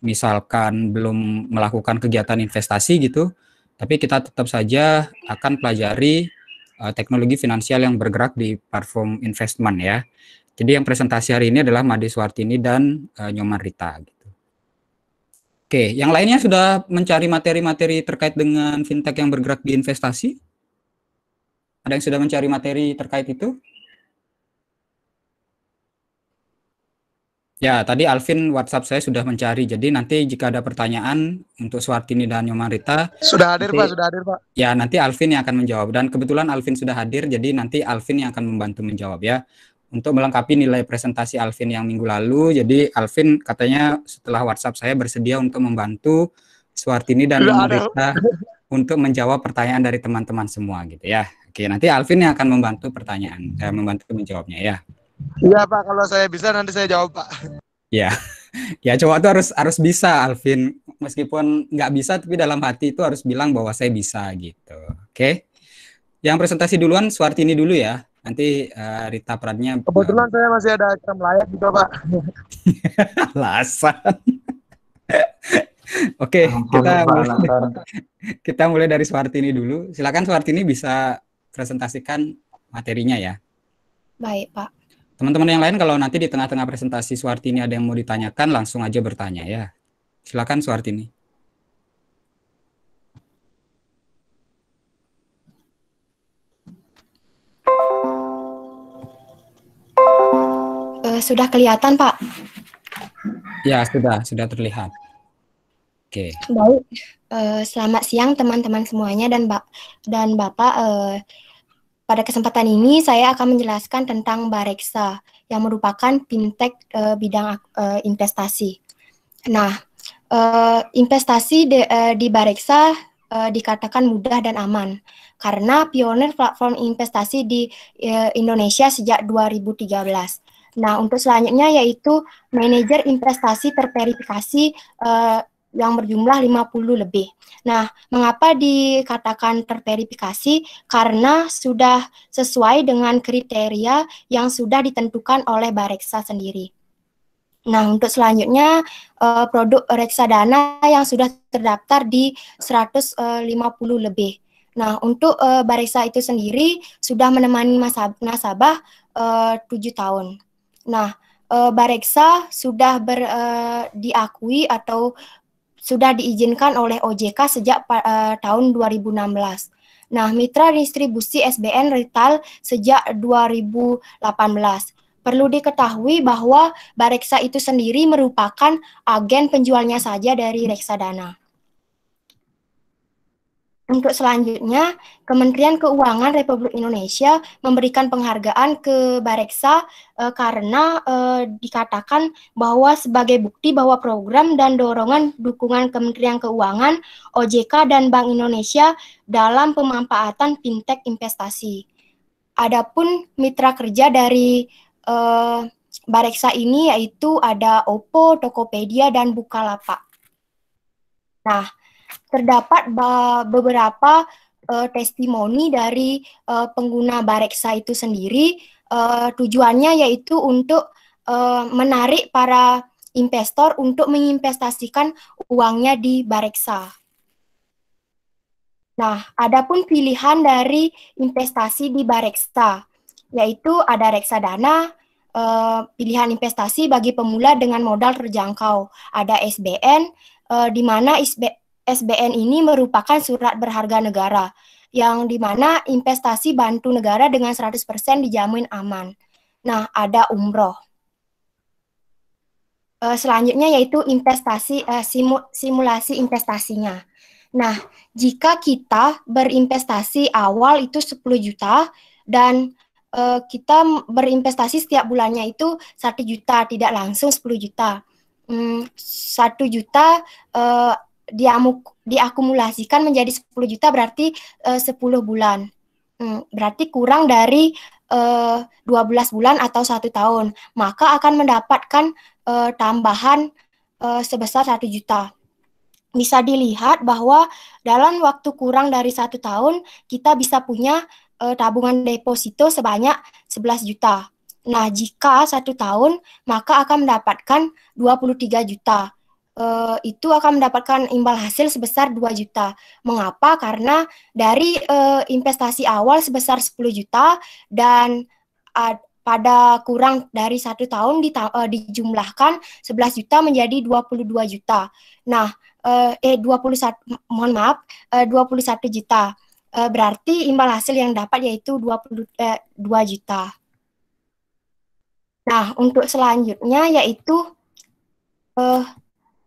misalkan belum melakukan kegiatan investasi gitu, tapi kita tetap saja akan pelajari uh, teknologi finansial yang bergerak di platform investment ya. Jadi yang presentasi hari ini adalah Made Swartini dan uh, Nyoman Rita gitu. Oke, yang lainnya sudah mencari materi-materi terkait dengan fintech yang bergerak di investasi? Ada yang sudah mencari materi terkait itu? Ya, tadi Alvin WhatsApp saya sudah mencari. Jadi nanti jika ada pertanyaan untuk Suartini dan Yomarita sudah hadir nanti, Pak, sudah hadir Pak. Ya, nanti Alvin yang akan menjawab dan kebetulan Alvin sudah hadir jadi nanti Alvin yang akan membantu menjawab ya. Untuk melengkapi nilai presentasi Alvin yang minggu lalu, jadi Alvin katanya setelah WhatsApp saya bersedia untuk membantu Suartini dan Yomarita untuk menjawab pertanyaan dari teman-teman semua gitu ya. Oke, nanti Alvin yang akan membantu pertanyaan, eh, membantu menjawabnya ya. Iya Pak, kalau saya bisa nanti saya jawab Pak. Ya, ya cowok itu harus harus bisa Alvin, meskipun nggak bisa tapi dalam hati itu harus bilang bahwa saya bisa gitu. Oke, yang presentasi duluan Swartini dulu ya. Nanti uh, Rita Pratnya. Kebetulan saya masih ada acara melayat juga gitu, Pak. Alasan. Oke, kita mulai, kita mulai dari Swartini dulu. Silakan Swartini bisa presentasikan materinya ya. Baik Pak. Teman-teman yang lain kalau nanti di tengah-tengah presentasi Suartini ada yang mau ditanyakan, langsung aja bertanya ya. Silakan Suartini. Uh, eh, sudah kelihatan, Pak. Ya, sudah, sudah terlihat. Oke. Okay. Baik. Eh, selamat siang teman-teman semuanya dan Pak dan Bapak eh, pada kesempatan ini, saya akan menjelaskan tentang Bareksa, yang merupakan fintech uh, bidang uh, investasi. Nah, uh, investasi di, uh, di Bareksa uh, dikatakan mudah dan aman, karena pionir platform investasi di uh, Indonesia sejak 2013. Nah, untuk selanjutnya yaitu manajer investasi terverifikasi uh, yang berjumlah 50 lebih. Nah, mengapa dikatakan terverifikasi? Karena sudah sesuai dengan kriteria yang sudah ditentukan oleh Bareksa sendiri. Nah, untuk selanjutnya produk eh, produk reksadana yang sudah terdaftar di 150 eh, lebih. Nah, untuk eh, Bareksa itu sendiri sudah menemani nasabah tujuh 7 tahun. Nah, Bareksa sudah ber, diakui atau sudah diizinkan oleh OJK sejak uh, tahun 2016. Nah, mitra distribusi SBN retail sejak 2018. Perlu diketahui bahwa Bareksa itu sendiri merupakan agen penjualnya saja dari reksadana. Untuk selanjutnya, Kementerian Keuangan Republik Indonesia memberikan penghargaan ke Bareksa e, karena e, dikatakan bahwa sebagai bukti bahwa program dan dorongan dukungan Kementerian Keuangan, OJK dan Bank Indonesia dalam pemanfaatan fintech investasi. Adapun mitra kerja dari e, Bareksa ini yaitu ada Oppo, Tokopedia dan Bukalapak. Nah, terdapat beberapa uh, testimoni dari uh, pengguna Bareksa itu sendiri. Uh, tujuannya yaitu untuk uh, menarik para investor untuk menginvestasikan uangnya di Bareksa. Nah, adapun pilihan dari investasi di Bareksa, yaitu ada reksadana, uh, pilihan investasi bagi pemula dengan modal terjangkau, ada SBN, uh, di mana SBN ini merupakan surat berharga negara yang dimana investasi bantu negara dengan 100% dijamin aman. Nah, ada umroh. Uh, selanjutnya yaitu investasi uh, simu, simulasi investasinya. Nah, jika kita berinvestasi awal itu 10 juta dan uh, kita berinvestasi setiap bulannya itu satu juta, tidak langsung 10 juta. Hmm, 1 juta uh, diakumulasikan menjadi 10 juta berarti eh, uh, 10 bulan. Hmm, berarti kurang dari uh, eh, 12 bulan atau satu tahun, maka akan mendapatkan uh, tambahan uh, sebesar 1 juta. Bisa dilihat bahwa dalam waktu kurang dari satu tahun, kita bisa punya uh, tabungan deposito sebanyak 11 juta. Nah, jika satu tahun, maka akan mendapatkan 23 juta uh, itu akan mendapatkan imbal hasil sebesar 2 juta. Mengapa? Karena dari uh, investasi awal sebesar 10 juta dan ad, pada kurang dari satu tahun di, uh, dijumlahkan 11 juta menjadi 22 juta. Nah, uh, eh 21 mohon maaf, uh, 21 juta. Uh, berarti imbal hasil yang dapat yaitu 22 eh, juta. Nah, untuk selanjutnya yaitu uh,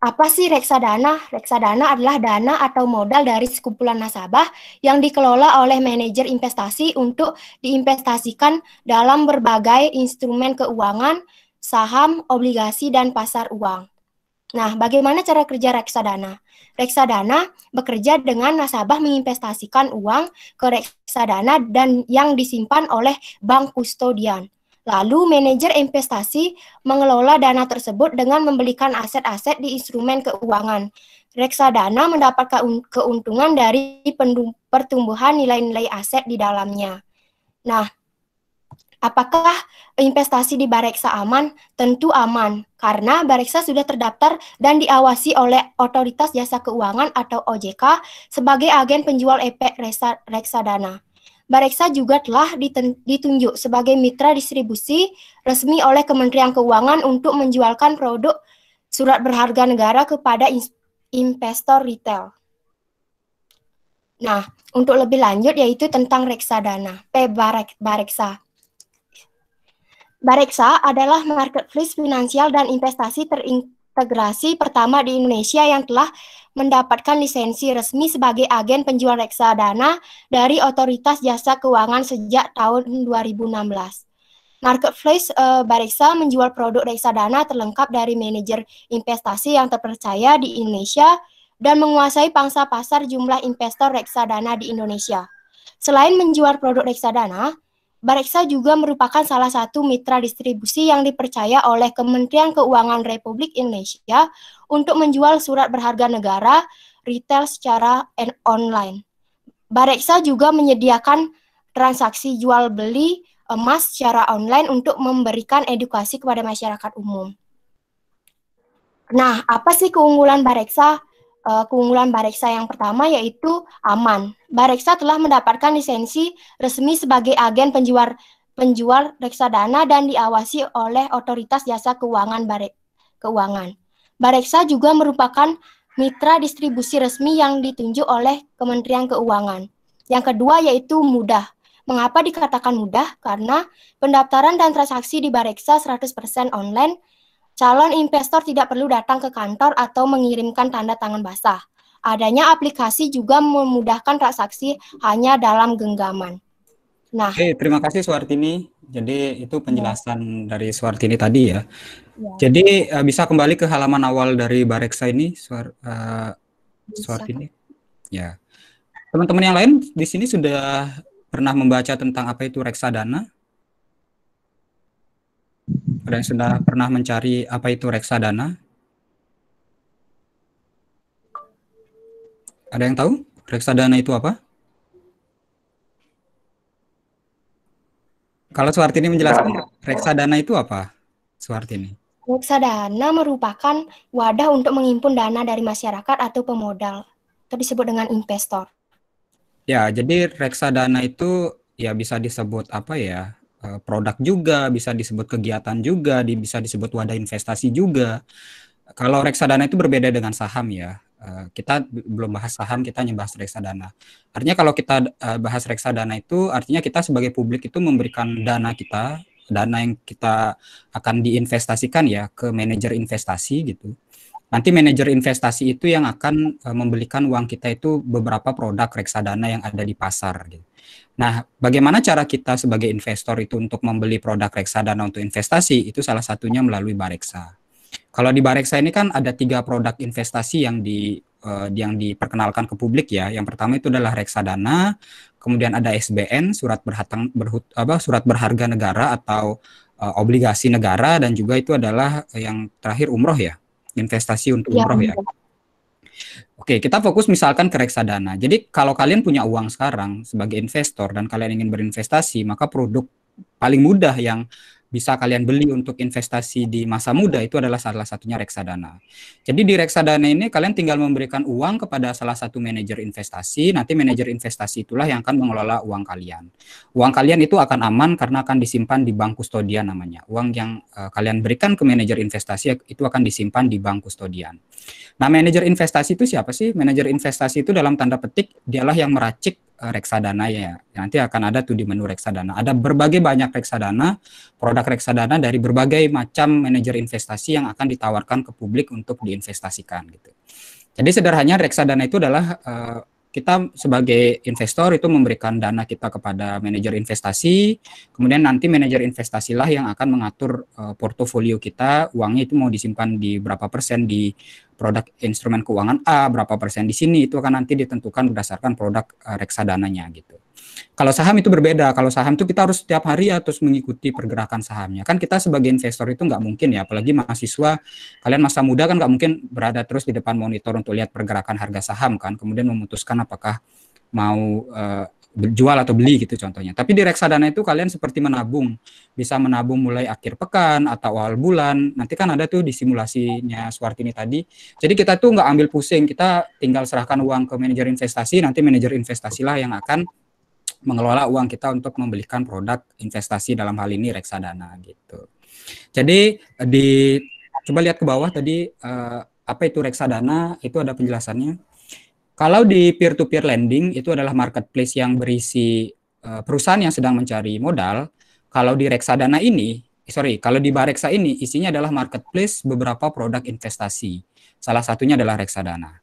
apa sih reksadana? Reksadana adalah dana atau modal dari sekumpulan nasabah yang dikelola oleh manajer investasi untuk diinvestasikan dalam berbagai instrumen keuangan, saham, obligasi, dan pasar uang. Nah, bagaimana cara kerja reksadana? Reksadana bekerja dengan nasabah menginvestasikan uang ke reksadana dan yang disimpan oleh bank kustodian. Lalu, manajer investasi mengelola dana tersebut dengan membelikan aset-aset di instrumen keuangan. Reksadana mendapat keuntungan dari pertumbuhan nilai-nilai aset di dalamnya. Nah, apakah investasi di Bareksa aman? Tentu aman, karena Bareksa sudah terdaftar dan diawasi oleh Otoritas Jasa Keuangan atau OJK sebagai agen penjual efek reksadana. Bareksa juga telah ditunjuk sebagai mitra distribusi resmi oleh Kementerian Keuangan untuk menjualkan produk surat berharga negara kepada investor retail. Nah, untuk lebih lanjut yaitu tentang reksadana, P. Bareksa. Bareksa adalah marketplace finansial dan investasi terintegrasi pertama di Indonesia yang telah mendapatkan lisensi resmi sebagai agen penjual reksadana dari Otoritas Jasa Keuangan sejak tahun 2016. Marketplace uh, eh, Bareksa menjual produk reksadana terlengkap dari manajer investasi yang terpercaya di Indonesia dan menguasai pangsa pasar jumlah investor reksadana di Indonesia. Selain menjual produk reksadana, Bareksa juga merupakan salah satu mitra distribusi yang dipercaya oleh Kementerian Keuangan Republik Indonesia untuk menjual surat berharga negara retail secara online. Bareksa juga menyediakan transaksi jual beli emas secara online untuk memberikan edukasi kepada masyarakat umum. Nah, apa sih keunggulan Bareksa? uh, keunggulan Bareksa yang pertama yaitu aman. Bareksa telah mendapatkan lisensi resmi sebagai agen penjual penjual reksadana dan diawasi oleh otoritas jasa keuangan Bare, keuangan. Bareksa juga merupakan mitra distribusi resmi yang ditunjuk oleh Kementerian Keuangan. Yang kedua yaitu mudah. Mengapa dikatakan mudah? Karena pendaftaran dan transaksi di Bareksa 100% online Calon investor tidak perlu datang ke kantor atau mengirimkan tanda tangan basah. Adanya aplikasi juga memudahkan transaksi hanya dalam genggaman. Nah, hey, terima kasih Suartini. Jadi itu penjelasan ya. dari Suartini tadi ya. ya. Jadi uh, bisa kembali ke halaman awal dari Bareksa ini, Suar, uh, eh, Suartini. Ya, teman-teman yang lain di sini sudah pernah membaca tentang apa itu reksadana? Ada yang sudah pernah mencari apa itu reksadana? Ada yang tahu reksadana itu apa? Kalau Suartini menjelaskan reksadana itu apa? Suartini. Reksadana merupakan wadah untuk menghimpun dana dari masyarakat atau pemodal atau disebut dengan investor. Ya, jadi reksadana itu ya bisa disebut apa ya? Eh, produk juga, bisa disebut kegiatan juga, bisa disebut wadah investasi juga. Kalau reksadana itu berbeda dengan saham ya. Eh, kita belum bahas saham, kita hanya bahas reksadana. Artinya kalau kita eh, bahas reksadana itu artinya kita sebagai publik itu memberikan dana kita, dana yang kita akan diinvestasikan ya ke manajer investasi gitu. Nanti manajer investasi itu yang akan e, membelikan uang kita itu beberapa produk reksadana yang ada di pasar. Gitu. Nah, bagaimana cara kita sebagai investor itu untuk membeli produk reksadana untuk investasi itu salah satunya melalui Bareksa. Kalau di Bareksa ini kan ada tiga produk investasi yang di e, yang diperkenalkan ke publik ya. Yang pertama itu adalah reksadana, kemudian ada SBN surat berhutang berhut, apa surat berharga negara atau e, obligasi negara dan juga itu adalah yang terakhir umroh ya investasi untuk iya, umroh ya. ya. Oke, kita fokus misalkan ke reksadana. Jadi kalau kalian punya uang sekarang sebagai investor dan kalian ingin berinvestasi, maka produk paling mudah yang bisa kalian beli untuk investasi di masa muda itu adalah salah satunya reksadana. Jadi di reksadana ini kalian tinggal memberikan uang kepada salah satu manajer investasi, nanti manajer investasi itulah yang akan mengelola uang kalian. Uang kalian itu akan aman karena akan disimpan di bank kustodian namanya. Uang yang uh, kalian berikan ke manajer investasi itu akan disimpan di bank kustodian. Nah, manajer investasi itu siapa sih? Manajer investasi itu dalam tanda petik dialah yang meracik Eh, reksadana ya. Nanti akan ada tuh di menu reksadana. Ada berbagai banyak reksadana, produk reksadana dari berbagai macam manajer investasi yang akan ditawarkan ke publik untuk diinvestasikan gitu. Jadi sederhananya reksadana itu adalah uh, kita sebagai investor itu memberikan dana kita kepada manajer investasi, kemudian nanti manajer investasilah yang akan mengatur uh, portofolio kita, uangnya itu mau disimpan di berapa persen di produk instrumen keuangan A, berapa persen di sini, itu akan nanti ditentukan berdasarkan produk uh, reksadananya gitu. Kalau saham itu berbeda. Kalau saham itu kita harus setiap hari ya terus mengikuti pergerakan sahamnya. Kan kita sebagai investor itu nggak mungkin ya, apalagi mahasiswa, kalian masa muda kan nggak mungkin berada terus di depan monitor untuk lihat pergerakan harga saham kan, kemudian memutuskan apakah mau uh, jual atau beli gitu contohnya. Tapi di reksadana itu kalian seperti menabung, bisa menabung mulai akhir pekan atau awal bulan. Nanti kan ada tuh di simulasinya ini tadi. Jadi kita tuh nggak ambil pusing, kita tinggal serahkan uang ke manajer investasi, nanti manajer investasilah yang akan mengelola uang kita untuk membelikan produk investasi dalam hal ini reksadana gitu. Jadi eh, di coba lihat ke bawah tadi uh, apa itu reksadana itu ada penjelasannya. Kalau di peer to peer lending itu adalah marketplace yang berisi uh, perusahaan yang sedang mencari modal. Kalau di reksadana ini, sorry, kalau di Bareksa ini isinya adalah marketplace beberapa produk investasi. Salah satunya adalah reksadana.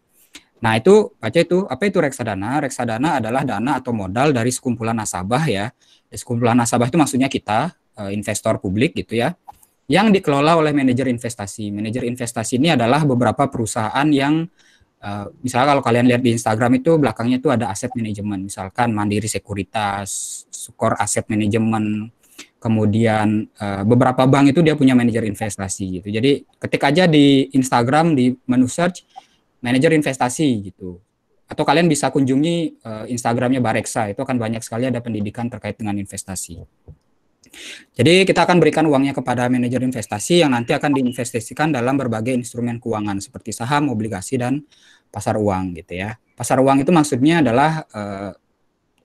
Nah, itu baca itu apa itu reksadana? Reksadana adalah dana atau modal dari sekumpulan nasabah ya. Sekumpulan nasabah itu maksudnya kita eh, investor publik gitu ya. Yang dikelola oleh manajer investasi. Manajer investasi ini adalah beberapa perusahaan yang eh, misalnya kalau kalian lihat di Instagram itu belakangnya itu ada aset manajemen, misalkan Mandiri Sekuritas, Skor Aset Manajemen, kemudian eh, beberapa bank itu dia punya manajer investasi gitu. Jadi ketik aja di Instagram di menu search manajer investasi gitu. Atau kalian bisa kunjungi uh, Instagramnya Bareksa, itu akan banyak sekali ada pendidikan terkait dengan investasi. Jadi kita akan berikan uangnya kepada manajer investasi yang nanti akan diinvestasikan dalam berbagai instrumen keuangan seperti saham, obligasi, dan pasar uang gitu ya. Pasar uang itu maksudnya adalah uh,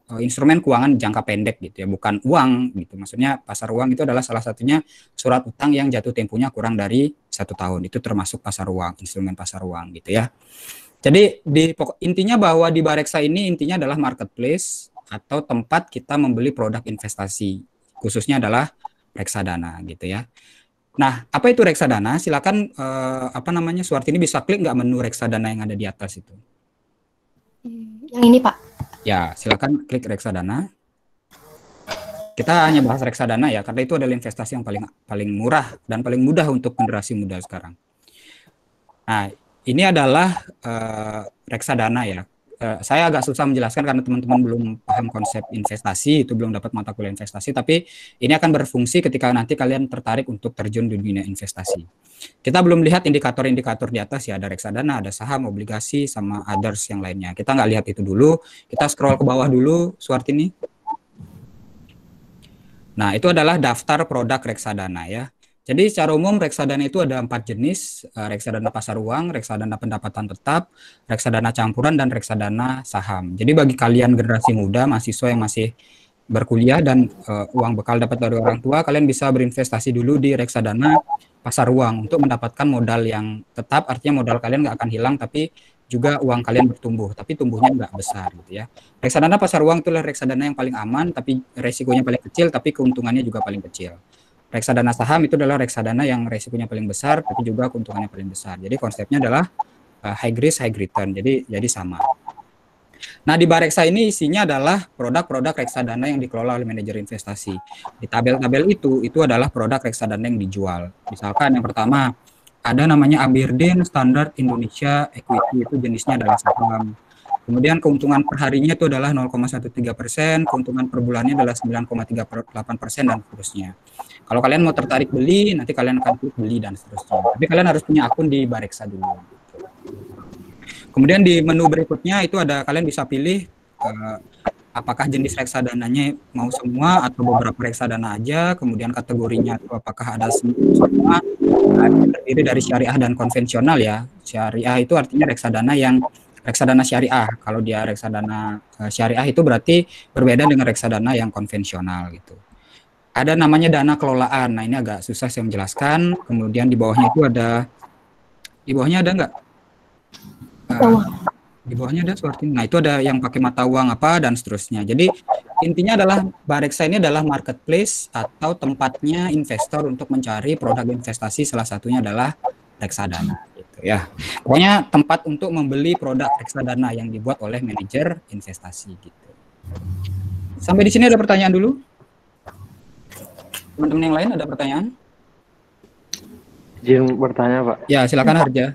Eh, instrumen keuangan jangka pendek gitu ya, bukan uang gitu. Maksudnya pasar uang itu adalah salah satunya surat utang yang jatuh tempuhnya kurang dari satu tahun. Itu termasuk pasar uang, instrumen pasar uang gitu ya. Jadi di intinya bahwa di Bareksa ini intinya adalah marketplace atau tempat kita membeli produk investasi khususnya adalah reksadana gitu ya. Nah, apa itu reksadana? Silakan eh, apa namanya suara ini bisa klik nggak menu reksadana yang ada di atas itu? Hmm, yang ini Pak. Ya, silakan klik reksadana. Kita hanya bahas reksadana ya, karena itu adalah investasi yang paling paling murah dan paling mudah untuk generasi muda sekarang. Nah, ini adalah uh, reksadana ya. Eh, saya agak susah menjelaskan karena teman-teman belum paham konsep investasi itu belum dapat mata kuliah investasi tapi ini akan berfungsi ketika nanti kalian tertarik untuk terjun di dunia investasi kita belum lihat indikator-indikator di atas ya ada reksadana ada saham obligasi sama others yang lainnya kita nggak lihat itu dulu kita scroll ke bawah dulu ini. nah itu adalah daftar produk reksadana ya jadi secara umum reksadana itu ada empat jenis, eh, reksadana pasar uang, reksadana pendapatan tetap, reksadana campuran, dan reksadana saham. Jadi bagi kalian generasi muda, mahasiswa yang masih berkuliah dan uh, uang bekal dapat dari orang tua, kalian bisa berinvestasi dulu di reksadana pasar uang untuk mendapatkan modal yang tetap, artinya modal kalian nggak akan hilang, tapi juga uang kalian bertumbuh, tapi tumbuhnya nggak besar gitu ya. Reksadana pasar uang itulah reksadana yang paling aman, tapi resikonya paling kecil, tapi keuntungannya juga paling kecil reksadana saham itu adalah reksadana yang resikonya paling besar tapi juga keuntungannya paling besar. Jadi konsepnya adalah uh, high risk high return. Jadi jadi sama. Nah, di Bareksa ini isinya adalah produk-produk reksadana yang dikelola oleh manajer investasi. Di tabel-tabel itu itu adalah produk reksadana yang dijual. Misalkan yang pertama ada namanya Aberdeen Standard Indonesia Equity itu jenisnya adalah saham. Kemudian keuntungan perharinya itu adalah 0,13 persen, keuntungan per bulannya adalah 9,38 persen dan seterusnya. Kalau kalian mau tertarik beli, nanti kalian akan beli dan seterusnya. Tapi kalian harus punya akun di Bareksa dulu. Kemudian di menu berikutnya itu ada kalian bisa pilih uh, apakah jenis reksadananya mau semua atau beberapa reksadana aja, kemudian kategorinya itu apakah ada semua, nah, terdiri dari syariah dan konvensional ya. Syariah itu artinya reksadana yang reksadana syariah. Kalau dia reksadana eh, syariah itu berarti berbeda dengan reksadana yang konvensional gitu ada namanya dana kelolaan. Nah, ini agak susah saya menjelaskan. Kemudian di bawahnya itu ada di bawahnya ada enggak? Uh, di bawahnya ada seperti nah itu ada yang pakai mata uang apa dan seterusnya jadi intinya adalah Bareksa ini adalah marketplace atau tempatnya investor untuk mencari produk investasi salah satunya adalah reksadana gitu ya pokoknya tempat untuk membeli produk reksadana yang dibuat oleh manajer investasi gitu sampai di sini ada pertanyaan dulu Teman-teman yang lain ada pertanyaan? Izin bertanya, Pak. Ya, silakan Harja.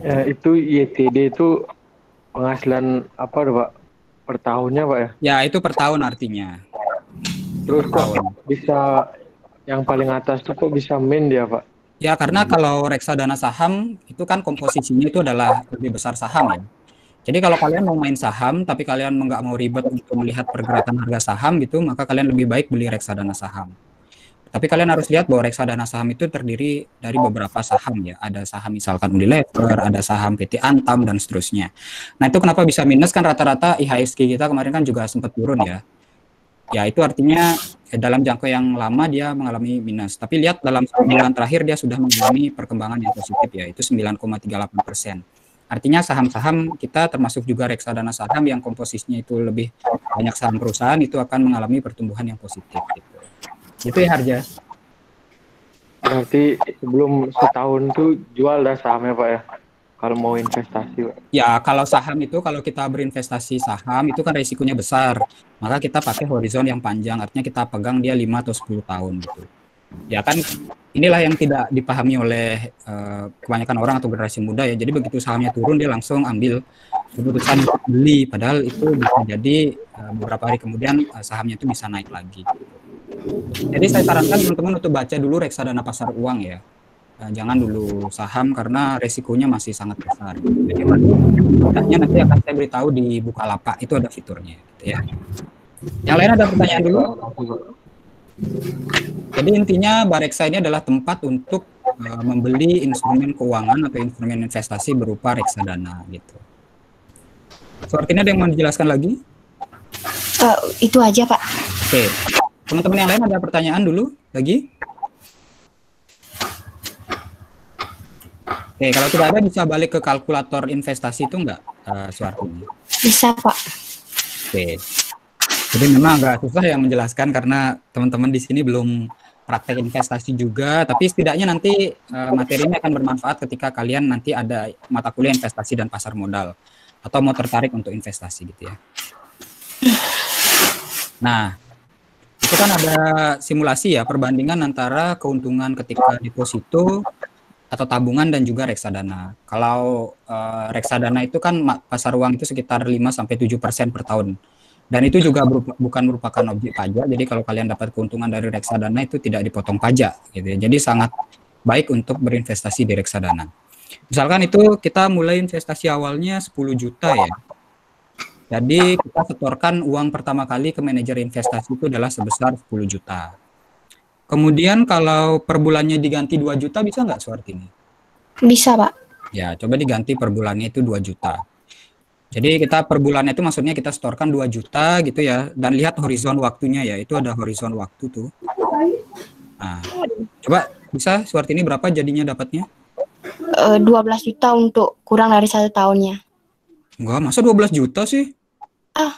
Ya, itu YTD itu penghasilan apa, Pak? Per tahunnya, Pak ya? Ya, itu per tahun artinya. Terus kok bisa yang paling atas itu kok bisa main dia, Pak? Ya, karena kalau reksadana saham itu kan komposisinya itu adalah lebih besar saham ya jadi kalau kalian mau main saham tapi kalian nggak mau ribet untuk melihat pergerakan harga saham gitu, maka kalian lebih baik beli reksadana saham. Tapi kalian harus lihat bahwa reksadana saham itu terdiri dari beberapa saham ya. Ada saham misalkan Unilever, ada saham PT Antam dan seterusnya. Nah, itu kenapa bisa minus kan rata-rata IHSG kita kemarin kan juga sempat turun ya. Ya, itu artinya eh, dalam jangka yang lama dia mengalami minus. Tapi lihat dalam bulan terakhir dia sudah mengalami perkembangan yang positif ya, itu 9,38 persen. Artinya saham-saham kita termasuk juga reksadana saham yang komposisinya itu lebih banyak saham perusahaan itu akan mengalami pertumbuhan yang positif. Gitu. Itu ya harga. Berarti sebelum setahun tuh jual dah sahamnya Pak ya? Kalau mau investasi Pak. Ya kalau saham itu kalau kita berinvestasi saham itu kan risikonya besar. Maka kita pakai horizon yang panjang artinya kita pegang dia lima atau sepuluh tahun gitu ya kan inilah yang tidak dipahami oleh uh, kebanyakan orang atau generasi muda ya. Jadi begitu sahamnya turun dia langsung ambil keputusan beli padahal itu bisa jadi uh, beberapa hari kemudian uh, sahamnya itu bisa naik lagi. Jadi saya sarankan teman-teman untuk baca dulu reksadana pasar uang ya. jangan dulu saham karena resikonya masih sangat besar. Jadi makanya nanti akan saya beritahu di Bukalapak itu ada fiturnya gitu ya. Yang lain ada pertanyaan dulu? Jadi intinya Bareksa ini adalah tempat untuk uh, membeli instrumen keuangan atau instrumen investasi berupa reksadana gitu. Sepertinya ada yang mau dijelaskan lagi? Uh, itu aja Pak. Oke. Okay. Teman-teman yang lain ada pertanyaan dulu lagi? Oke, kalau tidak ada bisa balik ke kalkulator investasi itu enggak, uh, eh, Suarti? Bisa Pak. Oke. Jadi memang agak susah yang menjelaskan karena teman-teman di sini belum praktek investasi juga, tapi setidaknya nanti uh, eh, materi ini akan bermanfaat ketika kalian nanti ada mata kuliah investasi dan pasar modal atau mau tertarik untuk investasi gitu ya. Nah, itu kan ada simulasi ya perbandingan antara keuntungan ketika deposito atau tabungan dan juga reksadana. Kalau uh, reksadana itu kan pasar uang itu sekitar 5 sampai 7% per tahun. Dan itu juga berupa, bukan merupakan objek pajak. Jadi kalau kalian dapat keuntungan dari reksadana itu tidak dipotong pajak gitu ya. Jadi sangat baik untuk berinvestasi di reksadana. Misalkan itu kita mulai investasi awalnya 10 juta ya. Jadi kita setorkan uang pertama kali ke manajer investasi itu adalah sebesar 10 juta. Kemudian kalau per bulannya diganti 2 juta bisa nggak ini? Bisa Pak. Ya, coba diganti per bulannya itu 2 juta. Jadi kita per bulan itu maksudnya kita setorkan 2 juta gitu ya dan lihat horizon waktunya ya. Itu ada horizon waktu tuh. Nah, coba bisa ini berapa jadinya dapatnya? E, eh, 12 juta untuk kurang dari satu tahunnya. Enggak, masa 12 juta sih? Ah,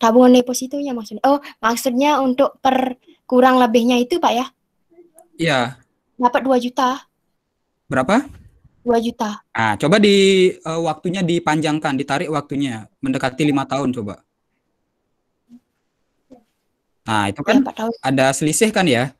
tabungan depositonya maksudnya. Oh, maksudnya untuk per kurang lebihnya itu, Pak ya? Iya. Dapat 2 juta. Berapa? 2 juta. Nah, coba di uh, waktunya dipanjangkan, ditarik waktunya mendekati lima tahun coba. Nah, itu kan iya, ada selisih kan ya.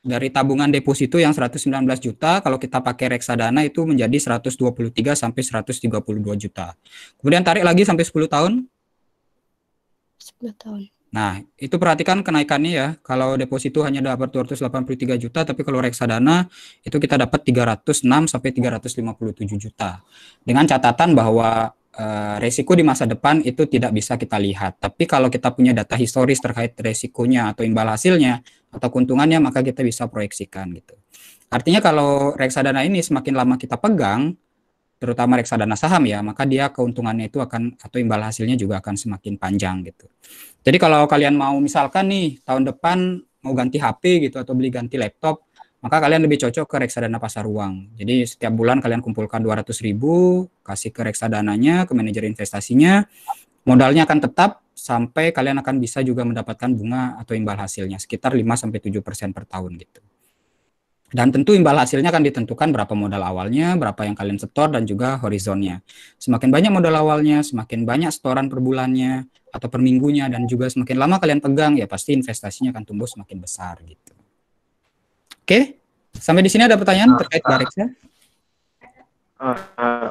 Dari tabungan deposito yang 119 juta, kalau kita pakai reksadana itu menjadi 123 sampai 132 juta. Kemudian tarik lagi sampai 10 tahun. 10 tahun. Nah, itu perhatikan kenaikannya ya. Kalau deposito hanya dapat 283 juta, tapi kalau reksadana itu kita dapat 306 sampai 357 juta. Dengan catatan bahwa eh, resiko di masa depan itu tidak bisa kita lihat. Tapi kalau kita punya data historis terkait resikonya atau imbal hasilnya atau keuntungannya, maka kita bisa proyeksikan gitu. Artinya kalau reksadana ini semakin lama kita pegang, terutama reksadana saham ya, maka dia keuntungannya itu akan atau imbal hasilnya juga akan semakin panjang gitu. Jadi kalau kalian mau misalkan nih tahun depan mau ganti HP gitu atau beli ganti laptop, maka kalian lebih cocok ke reksadana pasar uang. Jadi setiap bulan kalian kumpulkan 200.000 ribu, kasih ke reksadananya, ke manajer investasinya, modalnya akan tetap sampai kalian akan bisa juga mendapatkan bunga atau imbal hasilnya sekitar 5-7% per tahun gitu. Dan tentu imbal hasilnya akan ditentukan berapa modal awalnya, berapa yang kalian setor, dan juga horizonnya. Semakin banyak modal awalnya, semakin banyak setoran per bulannya, atau per minggunya, dan juga semakin lama kalian pegang, ya pasti investasinya akan tumbuh semakin besar gitu. Oke, sampai di sini ada pertanyaan terkait ah, ah. Bareksa? Uh, ah,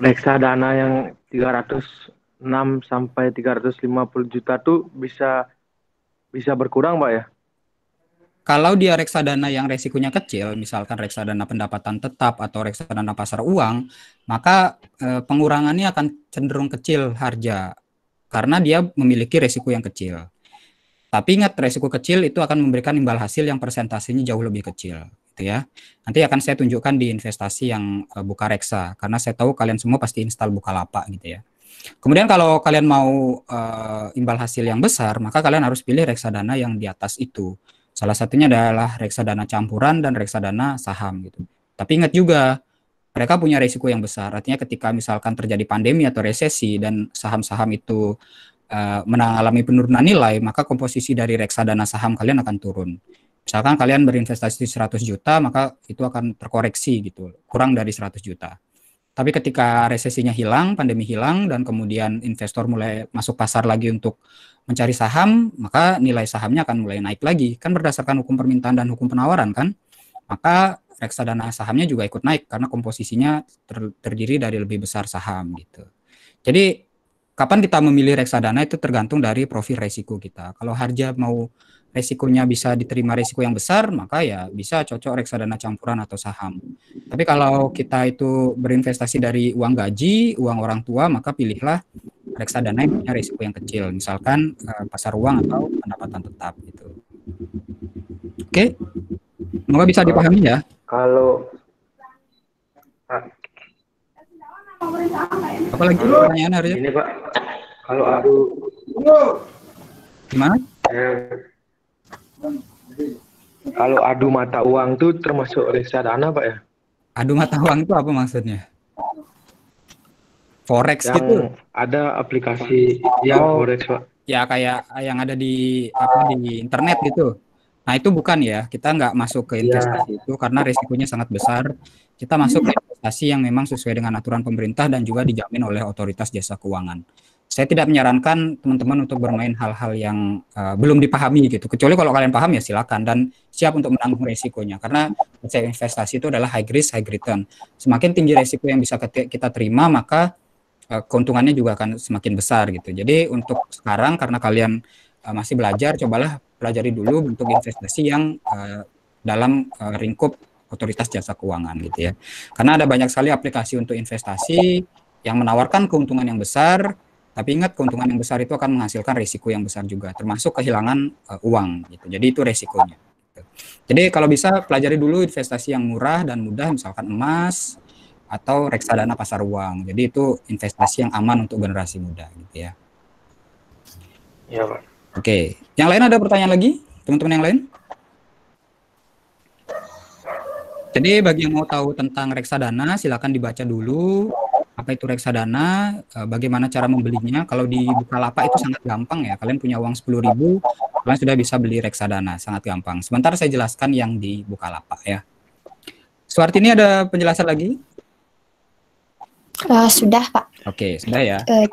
reksa dana yang 306 sampai 350 juta tuh bisa bisa berkurang, Pak ya? kalau dia reksadana yang resikonya kecil, misalkan reksadana pendapatan tetap atau reksadana pasar uang, maka eh, pengurangannya akan cenderung kecil harga karena dia memiliki resiko yang kecil. Tapi ingat resiko kecil itu akan memberikan imbal hasil yang persentasenya jauh lebih kecil, gitu ya. Nanti akan saya tunjukkan di investasi yang eh, buka reksa karena saya tahu kalian semua pasti install buka lapak gitu ya. Kemudian kalau kalian mau uh, imbal hasil yang besar, maka kalian harus pilih reksadana yang di atas itu Salah satunya adalah reksadana campuran dan reksadana saham gitu. Tapi ingat juga mereka punya risiko yang besar. Artinya ketika misalkan terjadi pandemi atau resesi dan saham-saham itu uh, mengalami penurunan nilai, maka komposisi dari reksadana saham kalian akan turun. Misalkan kalian berinvestasi 100 juta, maka itu akan terkoreksi gitu, kurang dari 100 juta. Tapi ketika resesinya hilang, pandemi hilang, dan kemudian investor mulai masuk pasar lagi untuk mencari saham, maka nilai sahamnya akan mulai naik lagi. Kan berdasarkan hukum permintaan dan hukum penawaran kan? Maka reksadana sahamnya juga ikut naik karena komposisinya ter terdiri dari lebih besar saham gitu. Jadi kapan kita memilih reksadana itu tergantung dari profil resiko kita. Kalau harga mau resikonya bisa diterima resiko yang besar, maka ya bisa cocok reksadana campuran atau saham. Tapi kalau kita itu berinvestasi dari uang gaji, uang orang tua, maka pilihlah reksadana yang punya risiko yang kecil, misalkan uh, pasar uang atau pendapatan tetap gitu. Oke, okay. semoga bisa dipahami ya. Kalau ah. apa lagi pertanyaan hari ini Pak? Kalau aku gimana? Eh, kalau adu mata uang tuh termasuk riset dana Pak ya? Adu mata uang itu apa maksudnya? Forex yang gitu. Ada aplikasi oh, forex, Pak. Ya kayak yang ada di apa di internet gitu. Nah, itu bukan ya. Kita nggak masuk ke ya. investasi ya. itu karena risikonya sangat besar. Kita masuk ke investasi yang memang sesuai dengan aturan pemerintah dan juga dijamin oleh otoritas jasa keuangan saya tidak menyarankan teman-teman untuk bermain hal-hal yang uh, belum dipahami gitu. Kecuali kalau kalian paham ya silakan dan siap untuk menanggung resikonya. Karena saya investasi itu adalah high risk high return. Semakin tinggi resiko yang bisa kita terima maka uh, keuntungannya juga akan semakin besar gitu. Jadi untuk sekarang karena kalian uh, masih belajar, cobalah pelajari dulu bentuk investasi yang uh, dalam uh, ringkup otoritas jasa keuangan gitu ya. Karena ada banyak sekali aplikasi untuk investasi yang menawarkan keuntungan yang besar tapi ingat keuntungan yang besar itu akan menghasilkan risiko yang besar juga, termasuk kehilangan uh, uang. Gitu. Jadi itu resikonya. Gitu. Jadi kalau bisa pelajari dulu investasi yang murah dan mudah, misalkan emas atau reksadana pasar uang. Jadi itu investasi yang aman untuk generasi muda, gitu ya. Ya pak. Oke, yang lain ada pertanyaan lagi, teman-teman yang lain? Jadi bagi yang mau tahu tentang reksadana, silakan dibaca dulu apa itu reksadana, eh, bagaimana cara membelinya. Kalau di Bukalapak itu sangat gampang ya. Kalian punya uang 10.000, kalian sudah bisa beli reksadana, sangat gampang. Sebentar saya jelaskan yang di Bukalapak ya. ini ada penjelasan lagi? Uh, sudah, Pak. Oke, okay, sudah ya. Uh,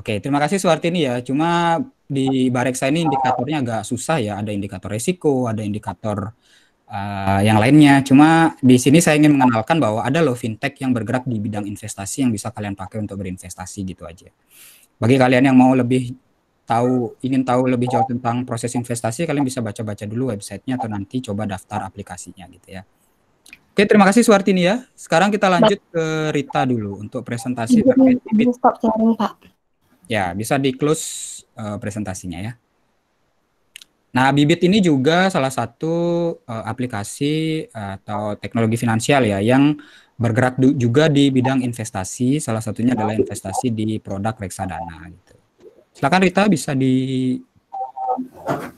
Oke, okay, terima kasih ini ya. Cuma di Bareksa ini indikatornya agak susah ya. Ada indikator resiko, ada indikator uh, yang lainnya. Cuma di sini saya ingin mengenalkan bahwa ada loh fintech yang bergerak di bidang investasi yang bisa kalian pakai untuk berinvestasi gitu aja. Bagi kalian yang mau lebih tahu ingin tahu lebih jauh tentang proses investasi kalian bisa baca-baca dulu websitenya atau nanti coba daftar aplikasinya gitu ya. Oke, terima kasih Suartini ya. Sekarang kita lanjut ke Rita dulu untuk presentasi iya, terkait iya, iya. Pak. Ya, bisa di close uh, eh, presentasinya ya. Nah, Bibit ini juga salah satu uh, aplikasi eh, atau teknologi finansial ya yang bergerak juga di bidang investasi. Salah satunya adalah investasi di produk reksadana gitu. Silakan Rita bisa dijelaskan